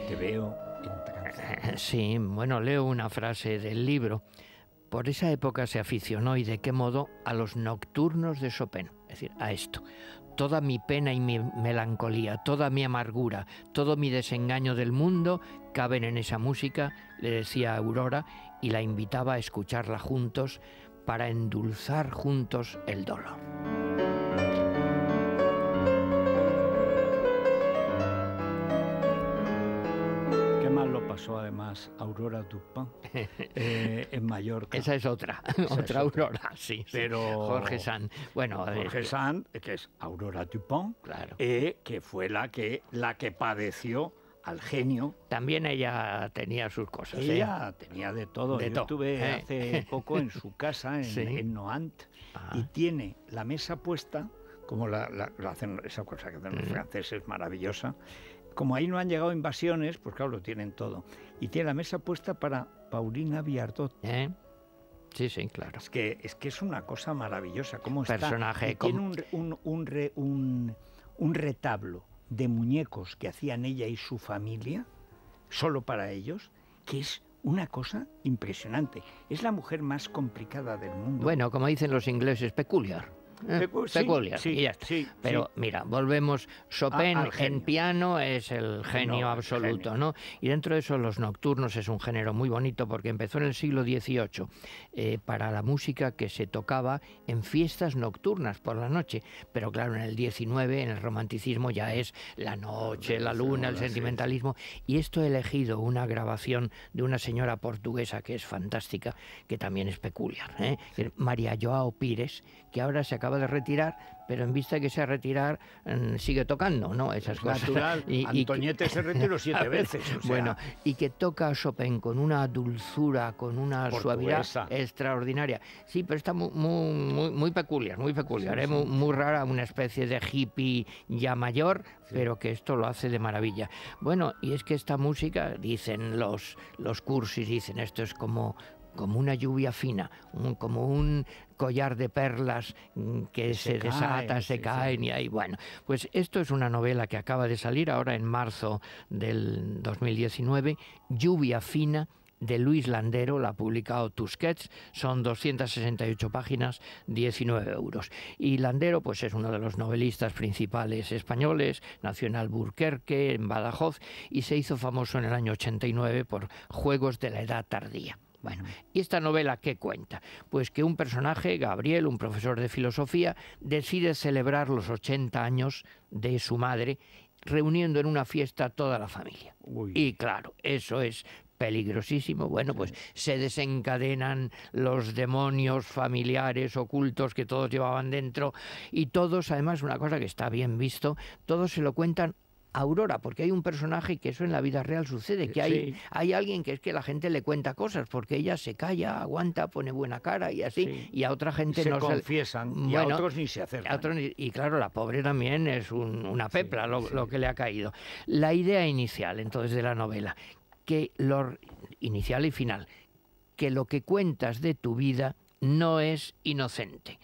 te veo en eh, eh, Sí, bueno, leo una frase del libro. Por esa época se aficionó y de qué modo a los nocturnos de Chopin, es decir, a esto. Toda mi pena y mi melancolía, toda mi amargura, todo mi desengaño del mundo caben en esa música, le decía Aurora y la invitaba a escucharla juntos para endulzar juntos el dolor. lo pasó además Aurora Dupont eh, en Mallorca. Esa es otra, otra Aurora, sí. Pero Jorge San, bueno, Jorge que es Aurora Dupont, claro. Eh, que fue la que la que padeció al genio. También ella tenía sus cosas. Ella ¿eh? tenía de todo. Yo estuve hace poco en su casa en, Noant ah. y tiene la mesa puesta como la, esa cosa que hacen los mm. franceses maravillosa como ahí no han llegado invasiones, pues claro, lo tienen todo. Y tiene la mesa puesta para Paulina Viardot. ¿Eh? Sí, sí, claro. Es que, es una cosa maravillosa. ¿Cómo Personaje Tiene un, un, retablo de muñecos que hacían ella y su familia, solo para ellos, que es una cosa impresionante. Es la mujer más complicada del mundo. Bueno, como dicen los ingleses, peculiar peculiar, eh, Pero mira, volvemos. Chopin en piano es el genio absoluto, ¿no? Y dentro de eso, los nocturnos es un género muy bonito porque empezó en el siglo XVIII eh, para la música que se tocaba en fiestas nocturnas por la noche. Pero claro, en el XIX, en el romanticismo, ya es la noche, la luna, el sentimentalismo. Y esto he elegido una grabación de una señora portuguesa que es fantástica, que también es peculiar, ¿eh? María Joao Pires, que ahora se acaba acaba de retirar, pero en vista de que se retirar mm, sigue tocando, ¿no? Esas cosas. Y, Antoñete se retiró siete veces. Bueno, y que toca Chopin con una dulzura, con una suavidad extraordinaria. Sí, pero está muy, muy, muy peculiar, muy peculiar, ¿eh? Muy, rara, una especie de hippie ya mayor, pero que esto lo hace de maravilla. Bueno, y es que esta música, dicen los, los cursis, dicen esto es como, como una lluvia fina, como un collar de perlas mm, que se, desata, se caen y ahí, bueno. Pues esto es una novela que acaba de salir ahora en marzo del 2019, Lluvia fina, de Luis Landero, la ha publicado Tusquets, son 268 páginas, 19 euros. Y Landero, pues es uno de los novelistas principales españoles, Nacional en Alburquerque, en Badajoz, y se hizo famoso en el año 89 por Juegos de la Edad Tardía. Bueno, ¿y esta novela qué cuenta? Pues que un personaje, Gabriel, un profesor de filosofía, decide celebrar los 80 años de su madre reuniendo en una fiesta toda la familia. Y claro, eso es peligrosísimo. Bueno, pues se desencadenan los demonios familiares ocultos que todos llevaban dentro y todos, además, una cosa que está bien visto, todos se lo cuentan Aurora, porque hay un personaje que eso en la vida real sucede, eh, que hay, hay alguien que es que la gente le cuenta cosas, porque ella se calla, aguanta, pone buena cara y así, y a otra gente se no confiesan, se... confiesan, y a otros ni se acercan. y claro, la pobre también es una pepla lo, lo que le ha caído. La idea inicial, entonces, de la novela, que lo inicial y final, que lo que cuentas de tu vida no es inocente,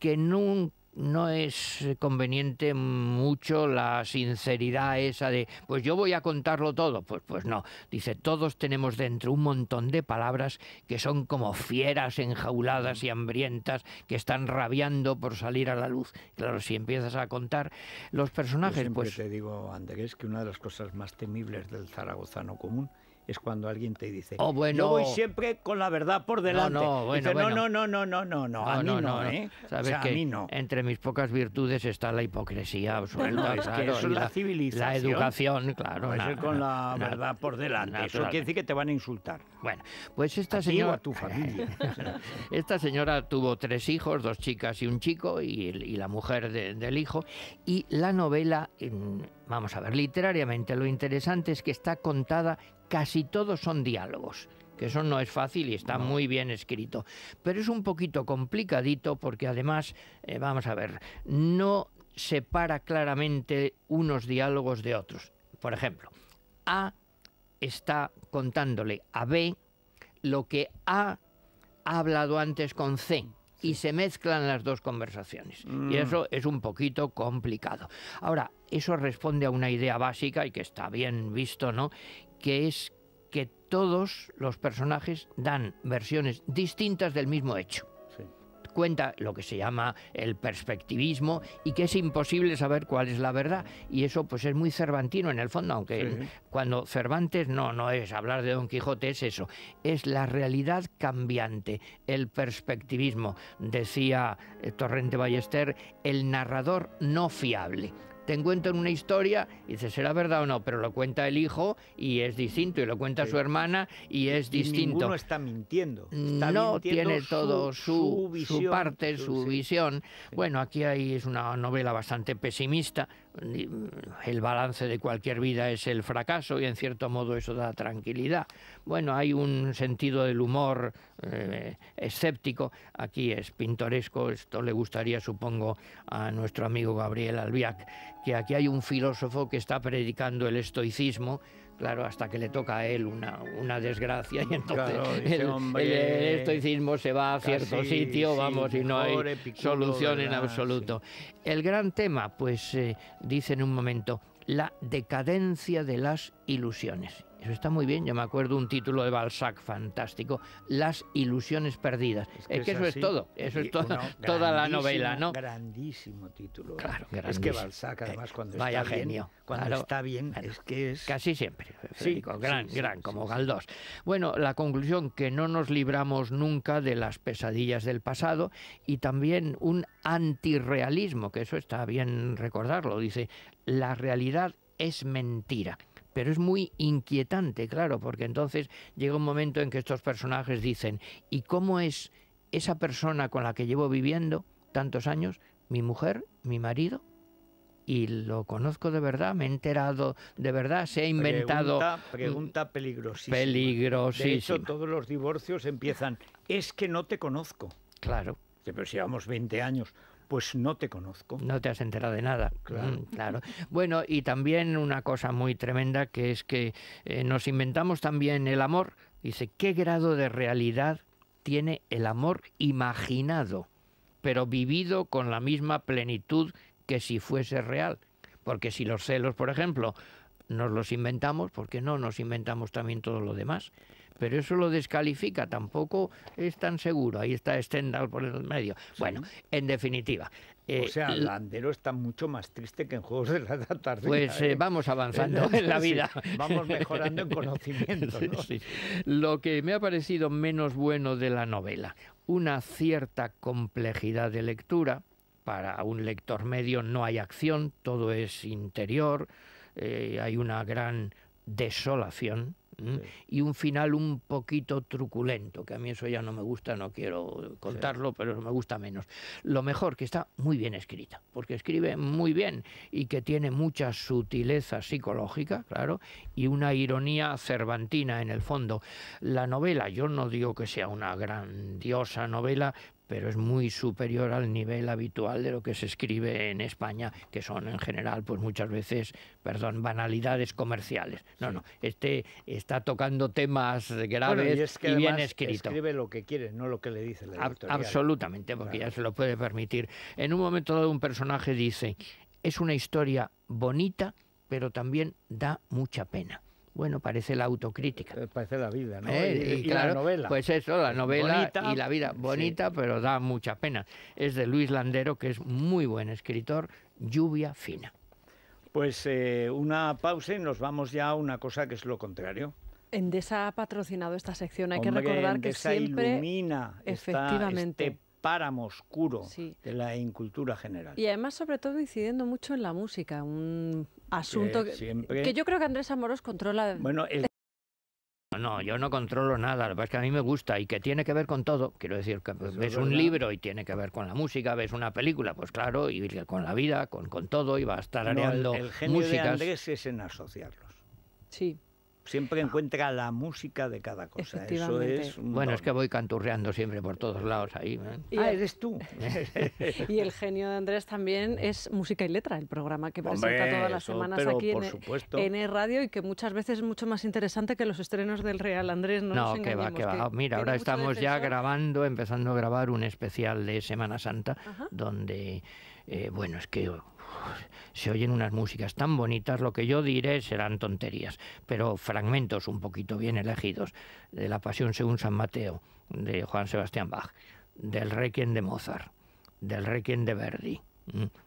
que nunca no es eh, conveniente mucho la sinceridad esa de, pues yo voy a contarlo todo. Pues, pues no, dice, todos tenemos dentro un montón de palabras que son como fieras enjauladas y hambrientas que están rabiando por salir a la luz. Claro, si empiezas a contar los personajes, siempre pues... Te digo, Andrés, que una de las cosas más temibles del zaragozano común es cuando alguien te dice, oh, bueno. yo voy siempre con la verdad por delante. No, no, no, no, no, no, no, no, a mí no, ¿eh? que a mí no. entre mis pocas virtudes está la hipocresía absoluta. Es la, civilización. La educación, claro. Pues con la verdad por delante. eso quiere decir que te van a insultar. Bueno, pues esta a señora... tu familia. esta señora tuvo tres hijos, dos chicas y un chico, y, la mujer del hijo, y la novela... Vamos a ver, literariamente lo interesante es que está contada, casi todos son diálogos, que eso no es fácil y está muy bien escrito, pero es un poquito complicadito porque además, eh, vamos a ver, no separa claramente unos diálogos de otros. Por ejemplo, A está contándole a B lo que A ha hablado antes con C y se mezclan las dos conversaciones. Y mm. eso es un poquito complicado. Ahora, eso responde a una idea básica y que está bien visto, ¿no? Que es que todos los personajes dan versiones distintas del mismo hecho cuenta lo que se llama el perspectivismo y que es imposible saber cuál es la verdad. Y eso pues es muy cervantino en el fondo, aunque cuando Cervantes no, no es hablar de Don Quijote, es eso, es la realidad cambiante, el perspectivismo, decía eh, Torrente Ballester, el narrador no fiable te encuentro en una historia y dices, ¿será verdad o no? Pero lo cuenta el hijo y es distinto, y lo cuenta su hermana y es distinto. Ninguno está mintiendo. no tiene todo su, su, parte, su, visión. Bueno, aquí hay, es una novela bastante pesimista, el balance de cualquier vida es el fracaso y en cierto modo eso da tranquilidad. Bueno, hay un sentido del humor eh, escéptico, aquí es pintoresco, esto le gustaría supongo a nuestro amigo Gabriel Albiac, que aquí hay un filósofo que está predicando el estoicismo, Claro, hasta que le toca a él una, desgracia y entonces el, estoicismo se va a cierto sitio, vamos, y no hay solución en absoluto. El gran tema, pues eh, dice en un momento, la decadencia de las ilusiones. Eso está muy bien. Yo me acuerdo un título de Balzac fantástico, Las ilusiones perdidas. Es que, eso es todo. Eso es todo, toda la novela, ¿no? Grandísimo título. Claro, grandísimo. Es que Balzac, eh, además, cuando vaya genio. cuando está bien, es que es casi siempre. gran, gran, como Galdós. Bueno, la conclusión que no nos libramos nunca de las pesadillas del pasado y también un antirrealismo, que eso está bien recordarlo. Dice, la realidad es mentira pero es muy inquietante, claro, porque entonces llega un momento en que estos personajes dicen, ¿y cómo es esa persona con la que llevo viviendo tantos años, mi mujer, mi marido? y lo conozco de verdad, me he enterado de verdad, se ha inventado. Pregunta, pregunta peligrosísima. Peligrosísima. De hecho, todos los divorcios empiezan. Es que no te conozco. Claro. Pero si llevamos 20 años pues no te conozco. No te has enterado de nada. Mm, claro. Bueno, y también una cosa muy tremenda que es que eh, nos inventamos también el amor. Dice, ¿qué grado de realidad tiene el amor imaginado, pero vivido con la misma plenitud que si fuese real? Porque si los celos, por ejemplo, nos los inventamos, porque no nos inventamos también todo lo demás. Pero eso lo descalifica, tampoco es tan seguro. Ahí está Stendhal por el medio. Bueno, en definitiva. o eh, sea, Landero está mucho más triste que en Juegos de la Tarde. Pues eh, vamos avanzando en la vida. vamos mejorando en conocimiento. lo que me ha parecido menos bueno de la novela, una cierta complejidad de lectura. Para un lector medio no hay acción, todo es interior, eh, hay una gran desolación y un final un poquito truculento, que a mí eso ya no me gusta, no quiero contarlo, pero me gusta menos. Lo mejor, que está muy bien escrita, porque escribe muy bien y que tiene mucha sutileza psicológica, claro, y una ironía cervantina en el fondo. La novela, yo no digo que sea una grandiosa novela, pero es muy superior al nivel habitual de lo que se escribe en España, que son en general, pues muchas veces, perdón, banalidades comerciales. No, no, este está tocando temas graves y, bien escrito. Escribe lo que quiere, no lo que le dice la absolutamente, porque ya se lo puede permitir. En un momento dado un personaje dice, es una historia bonita, pero también da mucha pena. Bueno, parece la autocrítica. Eh, parece la vida, ¿no? y, la novela. Pues eso, la novela y la vida. Bonita, pero da mucha pena. Es de Luis Landero, que es muy buen escritor, Lluvia Fina. Pues eh, una pausa y nos vamos ya a una cosa que es lo contrario. Endesa ha patrocinado esta sección, hay que recordar que siempre... ilumina este efectivamente. este páramo oscuro de la incultura general. Y además, sobre todo, incidiendo mucho en la música, un asunto que, yo creo que Andrés Amoros controla. Bueno, No, yo no controlo nada, lo que es que a mí me gusta y que tiene que ver con todo. Quiero decir, que ves un libro y tiene que ver con la música, ves una película, pues claro, y con la vida, con, con todo, y va a estar no, areando el, el de Andrés es en asociarlos. Sí siempre ah. encuentra la música de cada cosa. Eso es bueno, es que voy canturreando siempre por todos lados ahí. ah, eres tú. y el genio de Andrés también es música y letra, el programa que presenta todas las semanas aquí en, E! Radio y que muchas veces es mucho más interesante que los estrenos del Real Andrés. No, no que va, va. Mira, ahora estamos ya grabando, empezando a grabar un especial de Semana Santa donde, eh, bueno, es que se oyen unas músicas tan bonitas, lo que yo diré serán tonterías, pero fragmentos un poquito bien elegidos de la Pasión según San Mateo, de Juan Sebastián Bach, del Requiem de Mozart, del Requiem de Verdi,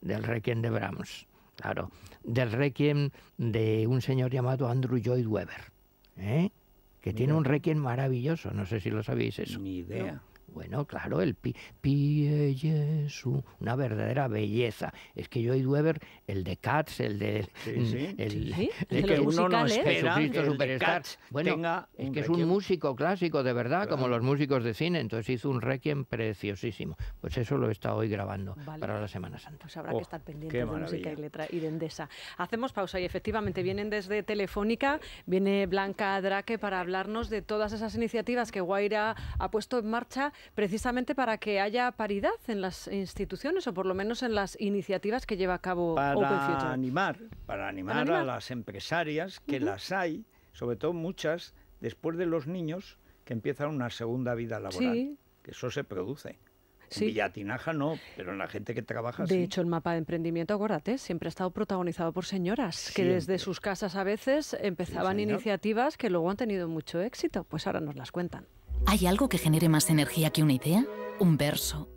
del Requiem de Brahms, claro, del Requiem de un señor llamado Andrew Lloyd Webber, ¿eh? que tiene un Requiem maravilloso, no sé si lo sabéis eso. Ni idea. Bueno, claro, el pi, pie Jesu, una verdadera belleza. Es que Joy Weber, el de Katz, el de. Sí, sí. El, el que uno no es que el de bueno, es que es un músico clásico, de verdad, como los músicos de cine. Entonces hizo un requiem preciosísimo. Pues eso lo está hoy grabando para la Semana Santa. Pues habrá que oh, estar pendiente de música y letra y de Endesa. Hacemos pausa y efectivamente vienen desde Telefónica, viene Blanca Draque para hablarnos de todas esas iniciativas que Guaira ha puesto en marcha precisamente para que haya paridad en las instituciones o por lo menos en las iniciativas que lleva a cabo Open Future. Animar, para animar, a las empresarias, que las hay, sobre todo muchas, después de los niños que empiezan una segunda vida laboral. Que eso se produce. Sí. Villatinaja no, pero en la gente que trabaja. De hecho, el mapa de emprendimiento, acuérdate, siempre ha estado protagonizado por señoras que desde sus casas a veces empezaban iniciativas que luego han tenido mucho éxito. Pues ahora nos las cuentan. ¿Hay algo que genere más energía que una idea? ¿Un verso?